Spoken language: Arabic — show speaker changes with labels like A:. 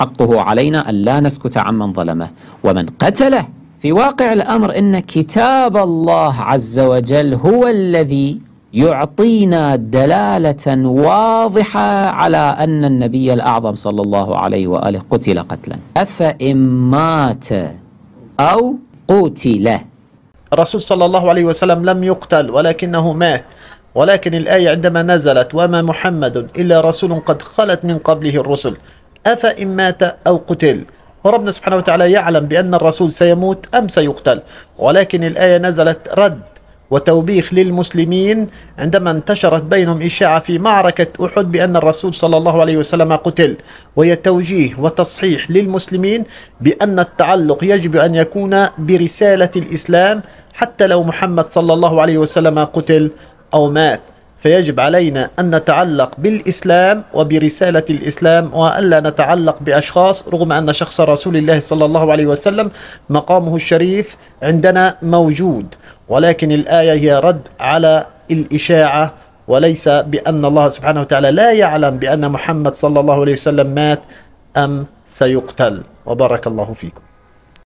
A: حقه علينا أن لا نسكت عمن ظلمه ومن قتله في واقع الأمر إن كتاب الله عز وجل هو الذي يعطينا دلالة واضحة على أن النبي الأعظم صلى الله عليه وآله قتل قتلا
B: أفإن مات أو قتل الرسول صلى الله عليه وسلم لم يقتل ولكنه مات ولكن الآية عندما نزلت وما محمد إلا رسول قد خلت من قبله الرسل أفإن مات أو قتل وربنا سبحانه وتعالى يعلم بأن الرسول سيموت أم سيقتل ولكن الآية نزلت رد وتوبيخ للمسلمين عندما انتشرت بينهم إشاعة في معركة أحد بأن الرسول صلى الله عليه وسلم قتل وهي توجيه وتصحيح للمسلمين بأن التعلق يجب أن يكون برسالة الإسلام حتى لو محمد صلى الله عليه وسلم قتل أو مات فيجب علينا أن نتعلق بالإسلام وبرسالة الإسلام وألا نتعلق بأشخاص رغم أن شخص رسول الله صلى الله عليه وسلم مقامه الشريف عندنا موجود ولكن الآية هي رد على الإشاعة وليس بأن الله سبحانه وتعالى لا يعلم بأن محمد صلى الله عليه وسلم مات أم سيقتل وبارك الله فيكم